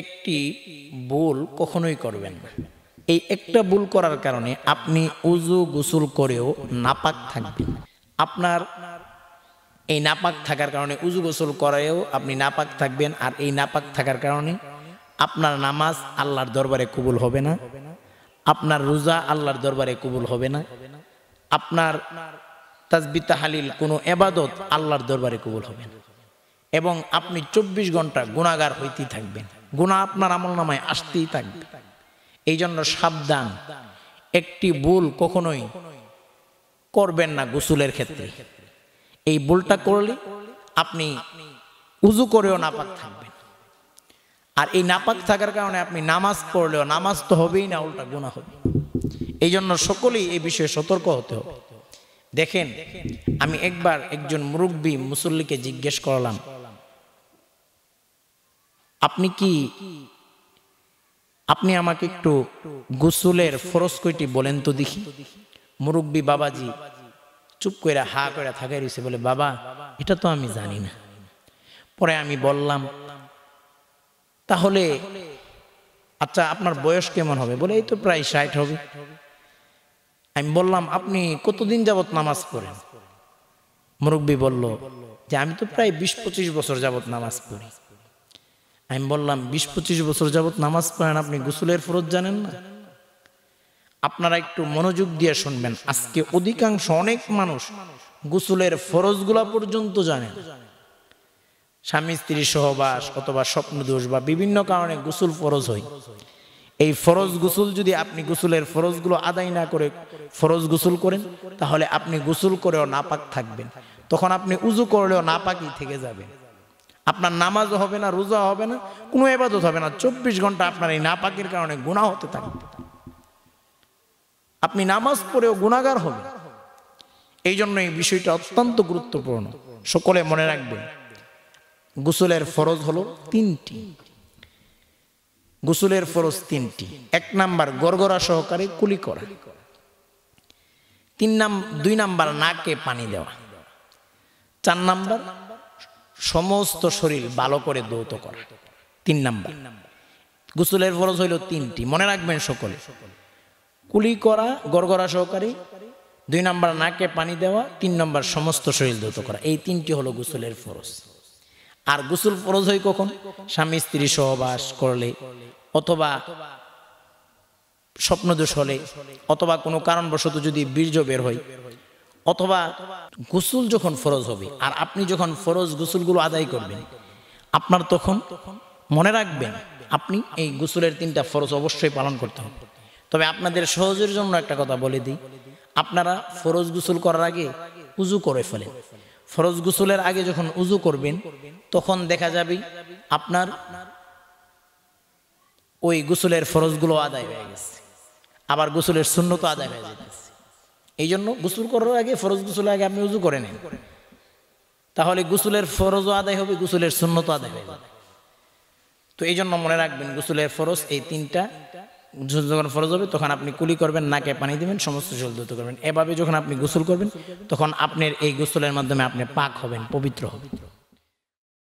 একটি ভুল কখনোই করবেন না এই একটা ভুল করার কারণে আপনি উজু গোসল করেও নাপাক থাকবেন আপনার এই নাপাক থাকার কারণে উজু গোসল করেও আপনি নাপাক থাকবেন আর এই নাপাক থাকার কারণে আপনার নামাজ আল্লাহর দরবারে কবুল হবে না আপনার রোজা আল্লাহর দরবারে কবুল হবে না আপনার তাজবিতা হালিল কোনো এবাদত আল্লাহর দরবারে কবুল হবে না এবং আপনি চব্বিশ ঘন্টা গুণাগার হইতেই থাকবেন গুণা আপনার আমল নামায় আসতেই থাকবে এই জন্য সাবধান একটি ভুল কখনোই করবেন না গোসুলের ক্ষেত্রে এই ভুলটা করলে আপনি উজু করেও নাপাক থাকবেন আর এই নাপাক থাকার কারণে আপনি নামাজ পড়লেও নামাজ তো হবেই না উল্টা গুণা হবে এই জন্য সকলেই এই বিষয়ে সতর্ক হতে হবে দেখেন আমি একবার একজন মুরব্বী মুসল্লিকে জিজ্ঞেস করলাম আপনি কি আপনি আমাকে একটু গুসুলের ফরস কইটি বলেন তো দেখি মুরব্বী বাবাজি চুপ করে হা করে থাকে রয়েছে বলে বাবা এটা তো আমি জানি না পরে আমি বললাম তাহলে আচ্ছা আপনার বয়স কেমন হবে বলে এই তো প্রায় ষাট হবে আমি বললাম আপনি কতদিন যাবত নামাজ পড়েন মুরব্বী বলল যে আমি তো প্রায় বিশ পঁচিশ বছর যাবত নামাজ পড়ি আমি বললাম বিশ পঁচিশ বছর যাবৎ নামাজ পড়েন আপনি গুসুলের ফরজ জানেন না আপনারা একটু মনোযোগ দিয়ে শুনবেন আজকে অধিকাংশ অনেক মানুষ গুসুলের ফরজগুলা পর্যন্ত জানেন স্বামী স্ত্রী সহবাস অথবা স্বপ্ন দোষ বা বিভিন্ন কারণে গুসুল ফরজ হয় এই ফরজ গুসুল যদি আপনি গুসুলের ফরজগুলো আদায় না করে ফরজ গুসুল করেন তাহলে আপনি গুসুল করেও নাপাক থাকবেন তখন আপনি উজু করলেও নাপাকই থেকে যাবেন আপনার নামাজও হবে না রোজা হবে না কোনো এবাদত হবে না চব্বিশ ঘন্টা আপনার এই নাপাকির কারণে গুণা হতে থাকবে আপনি নামাজ পড়েও গুণাগার হবে এই জন্য এই বিষয়টা অত্যন্ত গুরুত্বপূর্ণ সকলে মনে রাখবেন গুসলের ফরজ হলো তিনটি গোসলের ফরজ তিনটি এক নাম্বার গরগরা সহকারে কুলি করা তিন নাম দুই নাম্বার নাকে পানি দেওয়া চার নাম্বার সমস্ত শরীর ভালো করে দৌত করা তিন নাম্বার গুসুলের ফরজ হইল তিনটি মনে রাখবেন সকলে কুলি করা গড়গড়া সহকারে দুই নম্বর নাকে পানি দেওয়া তিন নম্বর সমস্ত শরীর দৌত করা এই তিনটি হলো গুসুলের ফরজ আর গুসুল ফরজ হয় কখন স্বামী স্ত্রী সহবাস করলে অথবা স্বপ্নদোষ হলে অথবা কোনো কারণবশত যদি বীর্য বের হয় অথবা গোসুল যখন ফরজ হবে আর আপনি যখন ফরজ গোসলগুলো আদায় করবেন আপনার তখন মনে রাখবেন আপনি এই গোসলের তিনটা ফরজ অবশ্যই পালন করতে হবে তবে আপনাদের সহজের জন্য একটা কথা বলে দিই আপনারা ফরজ গোসল করার আগে উজু করে ফেলেন ফরজ গোসলের আগে যখন উজু করবেন তখন দেখা যাবে আপনার ওই গোসলের ফরজগুলো আদায় হয়ে গেছে আবার গোসলের শূন্যতা আদায় হয়ে যেতেছে এই জন্য গুসুল করার আগে ফরজ গুসুল আগে আপনি উজু করে নিন তাহলে গুসুলের ফরজও আদায় হবে গোসলের শূন্যত আদায় হবে তো এই জন্য মনে রাখবেন গুসুলের ফরজ এই তিনটা যখন ফরজ হবে তখন আপনি কুলি করবেন নাকে পানি দিবেন সমস্ত জল দ্রুত করবেন এভাবে যখন আপনি গোসল করবেন তখন আপনার এই গোসলের মাধ্যমে আপনি পাক হবেন পবিত্র হবেন